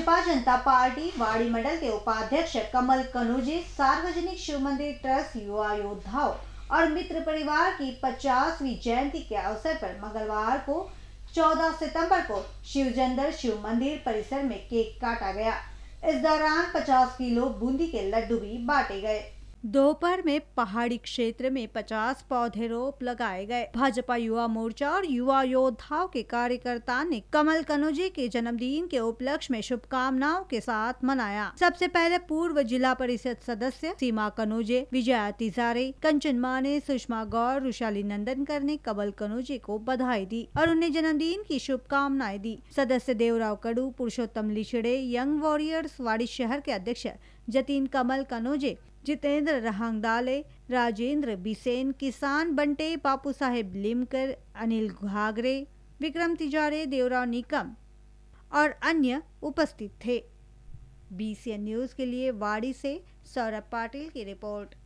भाजपा जनता पार्टी वाड़ी मंडल के उपाध्यक्ष कमल कनुजी सार्वजनिक शिव मंदिर ट्रस्ट युवा योद्धाओं और मित्र परिवार की 50वीं जयंती के अवसर पर मंगलवार को 14 सितंबर को शिवजंदर शिव मंदिर परिसर में केक काटा गया इस दौरान 50 किलो बूंदी के लड्डू भी बांटे गए दोपहर में पहाड़ी क्षेत्र में 50 पौधे रोप लगाए गए भाजपा युवा मोर्चा और युवा योद्धाओं के कार्यकर्ता ने कमल कनोजी के जन्मदिन के उपलक्ष्य में शुभकामनाओं के साथ मनाया सबसे पहले पूर्व जिला परिषद सदस्य सीमा कनोजे विजया तिजारे कंचन माने सुषमा गौर रुशाली नंदनकर ने कमल कनोजे को बधाई दी और उन्हें जन्मदिन की शुभकामनाएं दी सदस्य देवराव कड़ू पुरुषोत्तम लिछड़े यंग वॉरियर्स वाड़ी शहर के अध्यक्ष जतीन कमल कनोजे जितेंद्र रहांगदाले राजेंद्र बिसेन किसान बंटे पापू साहेब लिमकर अनिल घागरे विक्रम तिजारे देवराव निकम और अन्य उपस्थित थे बीसीएन न्यूज़ के लिए वाड़ी से सौरभ पाटिल की रिपोर्ट